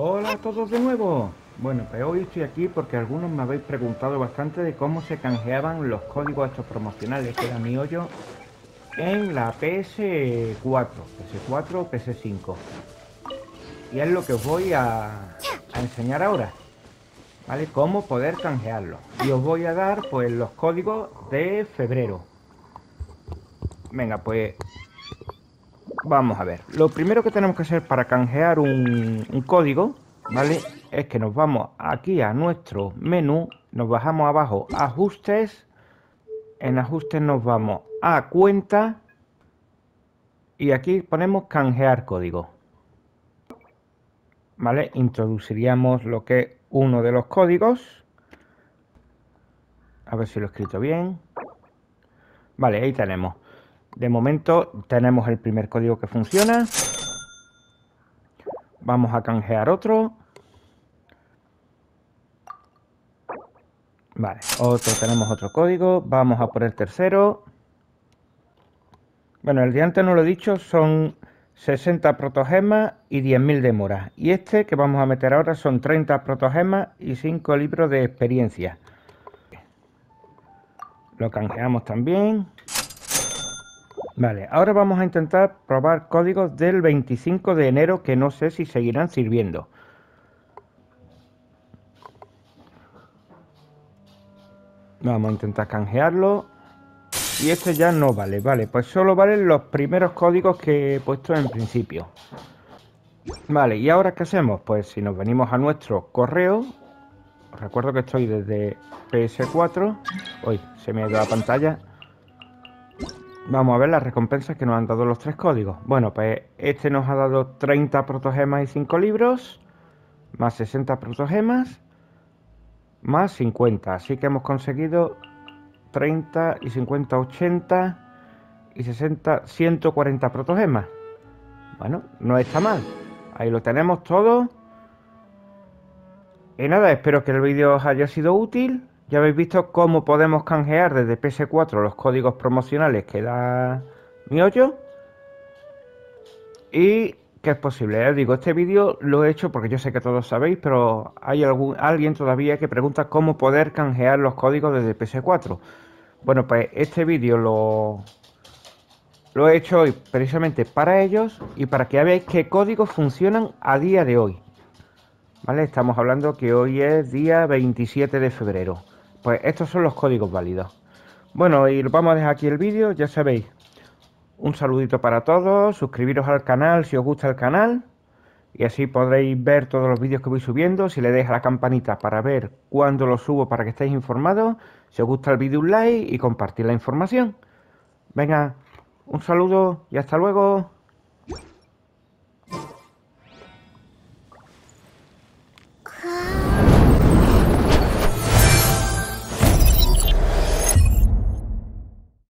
Hola a todos de nuevo. Bueno, pues hoy estoy aquí porque algunos me habéis preguntado bastante de cómo se canjeaban los códigos estos promocionales que era mi hoyo en la PS4, PS4 o PS5. Y es lo que os voy a, enseñar ahora. ¿Vale? Cómo poder canjearlo Y os voy a dar pues los códigos de febrero. Venga, pues Vamos a ver. Lo primero que tenemos que hacer para canjear un, código, ¿vale? Es que nos vamos aquí a nuestro menú, nos bajamos abajo ajustes, en ajustes nos vamos a cuenta y aquí ponemos canjear código. ¿Vale? Introduciríamos lo que es uno de los códigos. A ver si lo he escrito bien. Vale, ahí tenemos de momento tenemos el primer código que funciona. Vamos a canjear otro. Vale, otro, tenemos otro código. Vamos a por el tercero. Bueno, el de antes no lo he dicho, son 60 protogemas y 10.000 de mora. Y este que vamos a meter ahora son 30 protogemas y 5 libros de experiencia. Lo canjeamos también. Vale, ahora vamos a intentar probar códigos del 25 de enero que no sé si seguirán sirviendo. Vamos a intentar canjearlo. Y este ya no vale, vale. Pues solo valen los primeros códigos que he puesto en principio. Vale, ¿y ahora qué hacemos? Pues si nos venimos a nuestro correo... Recuerdo que estoy desde PS4. Hoy se me ha ido la pantalla. Vamos a ver las recompensas que nos han dado los tres códigos. Bueno, pues este nos ha dado 30 protogemas y 5 libros, más 60 protogemas, más 50. Así que hemos conseguido 30 y 50, 80 y 60, 140 protogemas. Bueno, no está mal. Ahí lo tenemos todo. Y nada, espero que el vídeo os haya sido útil. Ya habéis visto cómo podemos canjear desde PS4 los códigos promocionales que da mi hoyo. Y que es posible, ya ¿eh? digo, este vídeo lo he hecho porque yo sé que todos sabéis, pero hay algún, alguien todavía que pregunta cómo poder canjear los códigos desde PS4. Bueno, pues este vídeo lo, lo he hecho hoy precisamente para ellos y para que veáis qué códigos funcionan a día de hoy. ¿Vale? Estamos hablando que hoy es día 27 de febrero. Pues estos son los códigos válidos. Bueno, y vamos a dejar aquí el vídeo, ya sabéis. Un saludito para todos, suscribiros al canal si os gusta el canal y así podréis ver todos los vídeos que voy subiendo. Si le deis a la campanita para ver cuándo lo subo para que estéis informados. Si os gusta el vídeo un like y compartir la información. Venga, un saludo y hasta luego.